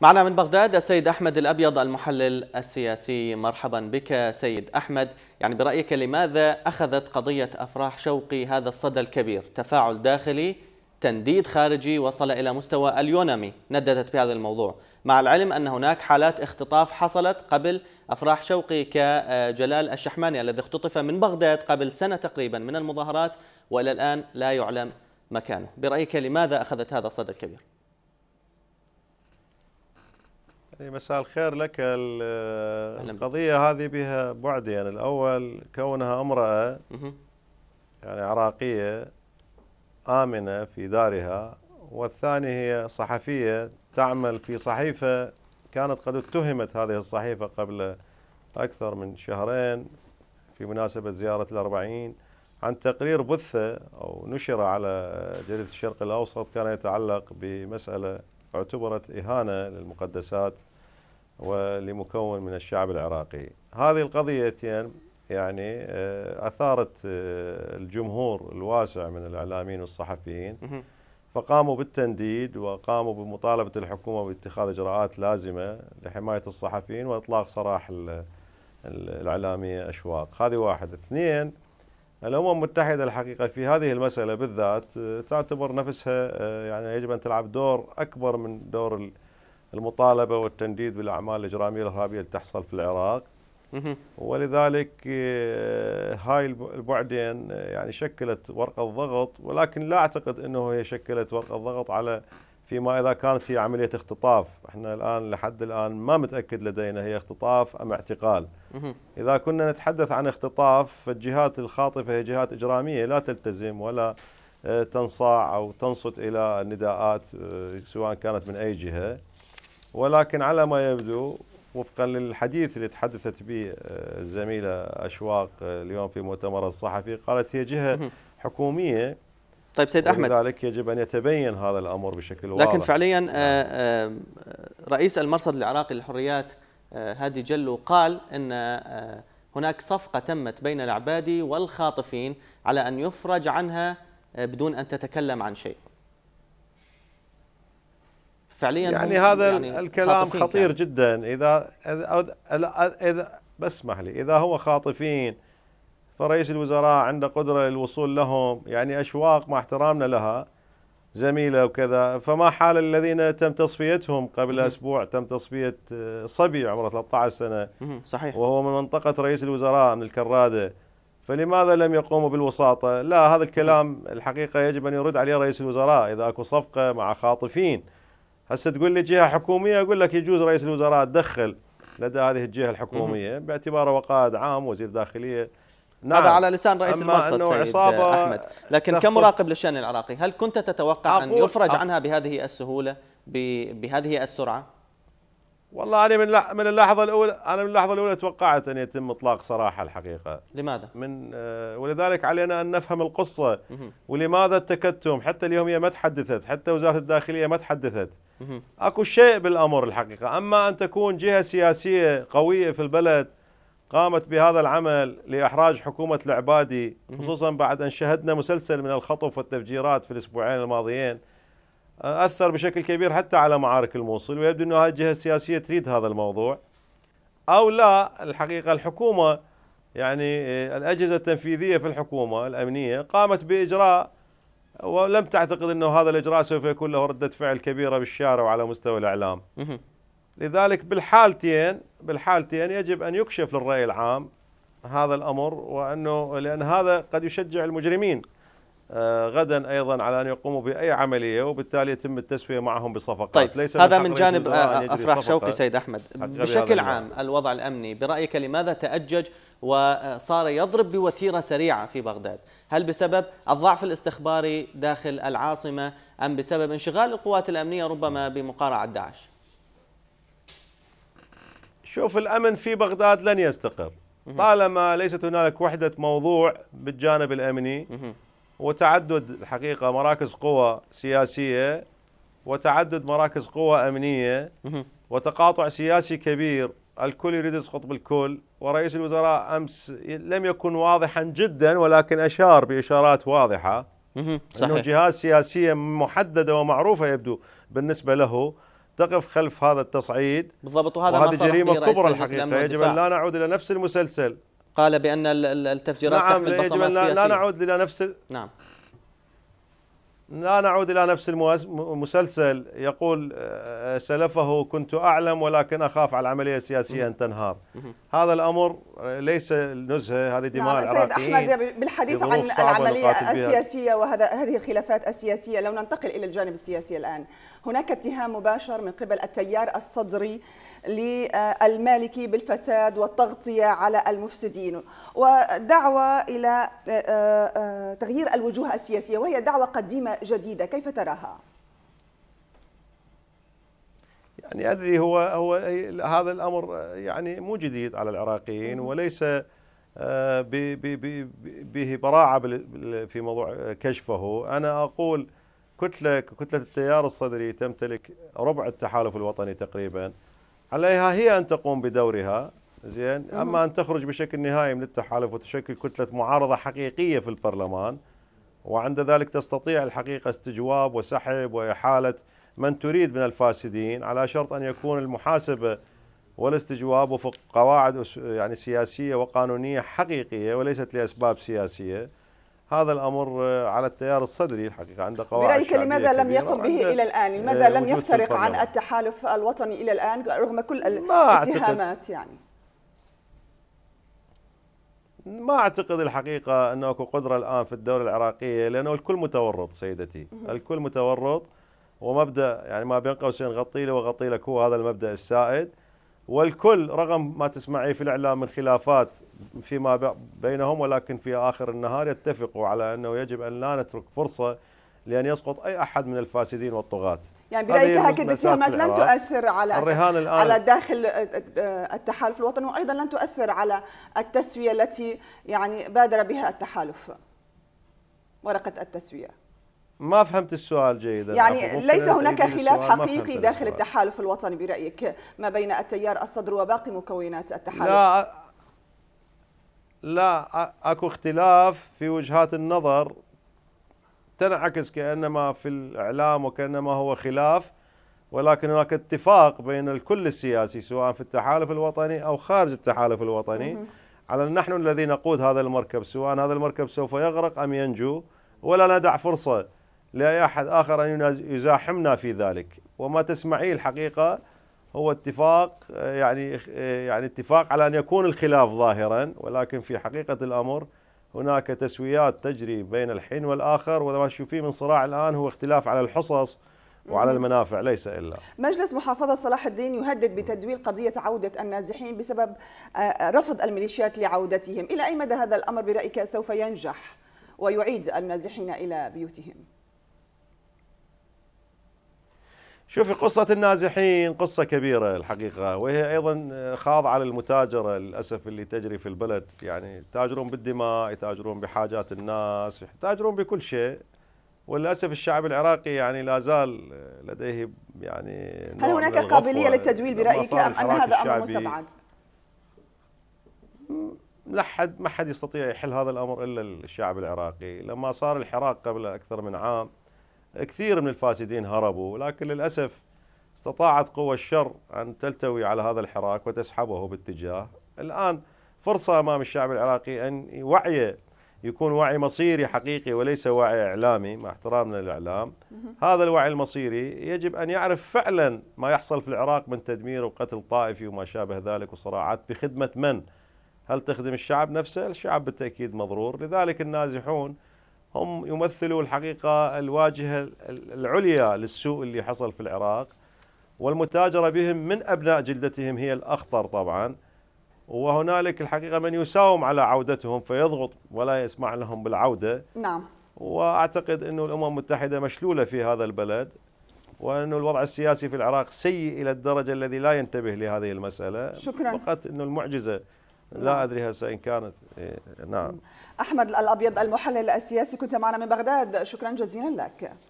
معنا من بغداد السيد أحمد الأبيض المحلل السياسي مرحبا بك سيد أحمد يعني برأيك لماذا أخذت قضية أفراح شوقي هذا الصدى الكبير تفاعل داخلي تنديد خارجي وصل إلى مستوى اليونمي نددت بهذا الموضوع مع العلم أن هناك حالات اختطاف حصلت قبل أفراح شوقي كجلال الشحماني الذي اختطف من بغداد قبل سنة تقريبا من المظاهرات وإلى الآن لا يعلم مكانه برأيك لماذا أخذت هذا الصدى الكبير؟ مساء الخير لك القضية هذه بها بعدين يعني الأول كونها امرأة يعني عراقية آمنة في دارها والثاني هي صحفية تعمل في صحيفة كانت قد اتهمت هذه الصحيفة قبل أكثر من شهرين في مناسبة زيارة الأربعين عن تقرير بثة أو نشر على جريدة الشرق الأوسط كان يتعلق بمسألة اعتبرت إهانة للمقدسات ولمكون من الشعب العراقي هذه القضيتين يعني آه، أثارت آه، الجمهور الواسع من الإعلاميين والصحفيين فقاموا بالتنديد وقاموا بمطالبة الحكومة باتخاذ إجراءات لازمة لحماية الصحفيين وإطلاق سراح الإعلامية أشواق هذه واحد اثنين الأمم المتحدة الحقيقة في هذه المسألة بالذات آه، تعتبر نفسها يعني يجب أن تلعب دور أكبر من دور المطالبه والتنديد بالاعمال الاجراميه الارهابيه اللي تحصل في العراق ولذلك آه، هاي البعدين آه، يعني شكلت ورقه ضغط ولكن لا اعتقد انه هي شكلت ورقه ضغط على فيما اذا كان في عمليه اختطاف، احنا الان لحد الان ما متاكد لدينا هي اختطاف ام اعتقال. اذا كنا نتحدث عن اختطاف فالجهات الخاطفه هي جهات اجراميه لا تلتزم ولا آه، تنصاع او تنصت الى النداءات سواء كانت من اي جهه. ولكن على ما يبدو وفقا للحديث اللي تحدثت به آه، الزميله اشواق آه، اليوم في مؤتمر الصحفي قالت هي جهه حكوميه طيب سيد احمد لذلك يجب ان يتبين هذا الامر بشكل واضح لكن فعليا آه، نعم. رئيس المرصد العراقي للحريات هادي جلو قال ان هناك صفقه تمت بين العبادي والخاطفين على ان يفرج عنها بدون ان تتكلم عن شيء فعليا يعني هذا يعني الكلام خطير كان. جدا إذا, إذا, إذا بس اسمح لي إذا هو خاطفين فرئيس الوزراء عنده قدرة للوصول لهم يعني أشواق مع احترامنا لها زميلة وكذا فما حال الذين تم تصفيتهم قبل أسبوع تم تصفية آه، صبي عمره 13 سنة صحيح وهو من منطقة رئيس الوزراء من الكرادة فلماذا لم يقوموا بالوساطة لا هذا الكلام الحقيقة يجب أن يرد عليه رئيس الوزراء إذا أكو صفقة مع خاطفين هسه تقول لي جهه حكوميه اقول لك يجوز رئيس الوزراء تدخل لدى هذه الجهه الحكوميه باعتباره وقائد عام وزير داخليه نعم. هذا على لسان رئيس المرصد سيد أحمد لكن كمراقب للشأن العراقي هل كنت تتوقع أن يفرج أقول. عنها بهذه السهولة بهذه السرعة والله أنا من من اللحظة الأولى أنا من اللحظة الأولى توقعت أن يتم إطلاق سراحة الحقيقة لماذا؟ من آه، ولذلك علينا أن نفهم القصة ولماذا التكتم حتى اليوم هي ما تحدثت حتى وزارة الداخلية ما تحدثت اكو شيء بالامر الحقيقه، اما ان تكون جهه سياسيه قويه في البلد قامت بهذا العمل لاحراج حكومه العبادي خصوصا بعد ان شهدنا مسلسل من الخطف والتفجيرات في الاسبوعين الماضيين آه، اثر بشكل كبير حتى على معارك الموصل ويبدو انه هذه الجهه السياسيه تريد هذا الموضوع او لا الحقيقه الحكومه يعني آه، الاجهزه التنفيذيه في الحكومه الامنيه قامت باجراء ولم تعتقد انه هذا الاجراء سوف يكون له رده فعل كبيره بالشارع وعلى مستوى الاعلام. لذلك بالحالتين بالحالتين يجب ان يكشف للراي العام هذا الامر وانه لان هذا قد يشجع المجرمين آه، غدا ايضا على ان يقوموا باي عمليه وبالتالي يتم التسويه معهم بصفقات طيب ليس هذا من جانب آه، آه، افراح شوقي سيد احمد بشكل عام الوضع الامني برايك لماذا تاجج وصار يضرب بوتيره سريعه في بغداد؟ هل بسبب الضعف الاستخباري داخل العاصمه ام بسبب انشغال القوات الامنيه ربما بمقارعه داعش؟ شوف الامن في بغداد لن يستقر طالما ليست هنالك وحده موضوع بالجانب الامني وتعدد الحقيقة مراكز قوى سياسية وتعدد مراكز قوى أمنية وتقاطع سياسي كبير الكل يريد يسقط بالكل ورئيس الوزراء أمس لم يكن واضحا جدا ولكن أشار بإشارات واضحة صحيح. أنه جهاز سياسية محددة ومعروفة يبدو بالنسبة له تقف خلف هذا التصعيد بالضبط وهذا وهذه جريمة كبرى الحقيقة يجب أن لا نعود إلى نفس المسلسل قال بأن التفجيرات نعم تحمل بصمات سياسية نعم لا نعود إلى نفس نعم لا نعود إلى نفس المسلسل يقول آه، آه، سلفه كنت أعلم ولكن أخاف على العملية السياسية أن تنهار هذا الأمر آه، ليس نزهة هذه دماء نعم سيد أحمد بالحديث عن العملية السياسية وهذا هذه الخلافات السياسية لو ننتقل إلى الجانب السياسي الآن هناك اتهام مباشر من قبل التيار الصدري للمالكي بالفساد والتغطية على المفسدين ودعوة إلى تغيير الوجوه السياسية وهي دعوة قديمة جديدة كيف تراها؟ يعني ادري هو هو هذا الامر يعني مو جديد على العراقيين وليس آه، به براعه في موضوع كشفه، انا اقول كتله كتله التيار الصدري تمتلك ربع التحالف الوطني تقريبا عليها هي ان تقوم بدورها زين اما ان تخرج بشكل نهائي من التحالف وتشكل كتله معارضه حقيقيه في البرلمان وعند ذلك تستطيع الحقيقة استجواب وسحب وإحالة من تريد من الفاسدين على شرط أن يكون المحاسبة والاستجواب وفق قواعد يعني سياسية وقانونية حقيقية وليست لأسباب سياسية هذا الامر على التيار الصدري الحقيقه عند قواعد برايك لماذا لم يقم به الى الان؟ لماذا لم يفترق عن التحالف الوطني الى الان رغم كل الاتهامات يعني؟ ما اعتقد الحقيقه انه اكو قدره الان في الدوله العراقيه لانه الكل متورط سيدتي الكل متورط ومبدا يعني ما بين قوسين غطي لي وغطي لك هو هذا المبدا السائد والكل رغم ما تسمعيه في الاعلام من خلافات فيما بينهم ولكن في اخر النهار يتفقوا على انه يجب ان لا نترك فرصه لان يسقط اي احد من الفاسدين والطغاه يعني برايك هكذا الاتهامات لن تؤثر على الرهان الان على داخل آه، آه، آه، التحالف الوطني وايضا لن تؤثر على التسويه التي يعني بادر بها التحالف ورقه التسويه ما فهمت السؤال جيدا يعني ليس هناك خلاف حقيقي داخل السؤال. التحالف الوطني برايك ما بين التيار الصدر وباقي مكونات التحالف لا لا اكو اختلاف في وجهات النظر تنعكس كأنما في الإعلام وكأنما هو خلاف ولكن هناك اتفاق بين الكل السياسي سواء في التحالف الوطني أو خارج التحالف الوطني على أن نحن الذي نقود هذا المركب سواء هذا المركب سوف يغرق أم ينجو ولا ندع فرصة لأي أحد آخر أن يزاحمنا في ذلك وما تسمعيه الحقيقة هو اتفاق يعني يعني اتفاق على أن يكون الخلاف ظاهرا ولكن في حقيقة الأمر هناك تسويات تجري بين الحين والآخر وما تشوفيه من صراع الآن هو اختلاف على الحصص وعلى المنافع ليس الا مجلس محافظه صلاح الدين يهدد بتدويل قضيه عوده النازحين بسبب آه، آه، رفض الميليشيات لعودتهم الى اي مدى هذا الامر برايك سوف ينجح ويعيد النازحين الى بيوتهم شوفي قصة النازحين قصة كبيرة الحقيقة وهي أيضا خاضعة للمتاجرة للأسف اللي تجري في البلد يعني يتاجرون بالدماء يتاجرون بحاجات الناس يتاجرون بكل شيء وللأسف الشعب العراقي يعني لا زال لديه يعني هل هناك قابلية للتدويل برأيك أم أن هذا أمر مستبعد؟ لا حد ما حد يستطيع يحل هذا الأمر إلا الشعب العراقي لما صار الحراك قبل أكثر من عام كثير من الفاسدين هربوا لكن للأسف استطاعت قوى الشر أن تلتوي على هذا الحراك وتسحبه باتجاه الآن فرصة أمام الشعب العراقي أن وعي يكون وعي مصيري حقيقي وليس وعي إعلامي مع احترامنا للإعلام هذا الوعي المصيري يجب أن يعرف فعلا ما يحصل في العراق من تدمير وقتل طائفي وما شابه ذلك وصراعات بخدمة من؟ هل تخدم الشعب نفسه؟ الشعب بالتأكيد مضرور لذلك النازحون هم يمثلوا الحقيقة الواجهة العليا للسوء اللي حصل في العراق والمتاجرة بهم من أبناء جلدتهم هي الأخطر طبعا وهنالك الحقيقة من يساوم على عودتهم فيضغط ولا يسمع لهم بالعودة نعم وأعتقد أن الأمم المتحدة مشلولة في هذا البلد وأن الوضع السياسي في العراق سيء إلى الدرجة الذي لا ينتبه لهذه المسألة شكرا فقط أن المعجزة لا أدري هسه إن كانت إيه، نعم أحمد الأبيض المحلل السياسي كنت معنا من بغداد شكرا جزيلا لك